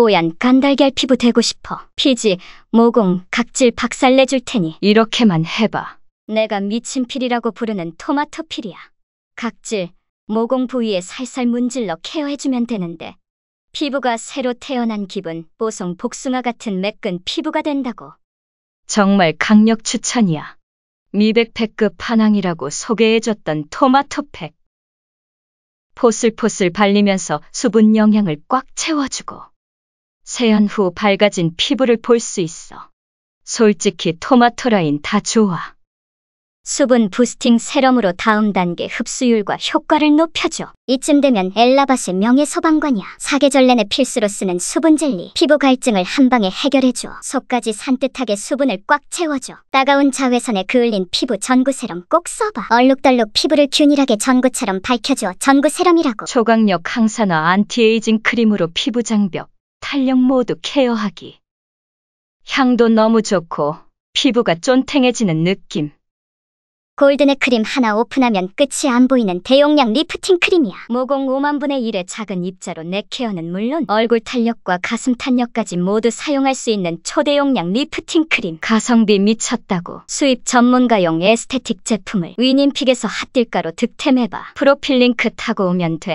뽀얀 간달걀 피부 되고 싶어. 피지, 모공, 각질 박살내줄 테니 이렇게만 해봐. 내가 미친 필이라고 부르는 토마토 필이야. 각질, 모공 부위에 살살 문질러 케어해주면 되는데 피부가 새로 태어난 기분, 뽀송 복숭아 같은 매끈 피부가 된다고. 정말 강력 추천이야. 미백팩급 판왕이라고 소개해줬던 토마토팩. 포슬포슬 발리면서 수분 영양을 꽉 채워주고 세안 후 밝아진 피부를 볼 수 있어. 솔직히 토마토 라인 다 좋아. 수분 부스팅 세럼으로 다음 단계 흡수율과 효과를 높여줘. 이쯤 되면 엘라바시 명예 소방관이야. 사계절내내 필수로 쓰는 수분 젤리. 피부 갈증을 한 방에 해결해줘. 속까지 산뜻하게 수분을 꽉 채워줘. 따가운 자외선에 그을린 피부 전구 세럼 꼭 써봐. 얼룩덜룩 피부를 균일하게 전구처럼 밝혀줘. 전구 세럼이라고. 초강력 항산화 안티에이징 크림으로 피부 장벽. 탄력 모두 케어하기. 향도 너무 좋고 피부가 쫀탱해지는 느낌. 골든의 크림 하나 오픈하면 끝이 안 보이는 대용량 리프팅 크림이야. 모공 5만 분의 1의 작은 입자로 내 케어는 물론 얼굴 탄력과 가슴 탄력까지 모두 사용할 수 있는 초대용량 리프팅 크림. 가성비 미쳤다고. 수입 전문가용 에스테틱 제품을 위닝픽에서 핫딜가로 득템해봐. 프로필 링크 타고 오면 돼.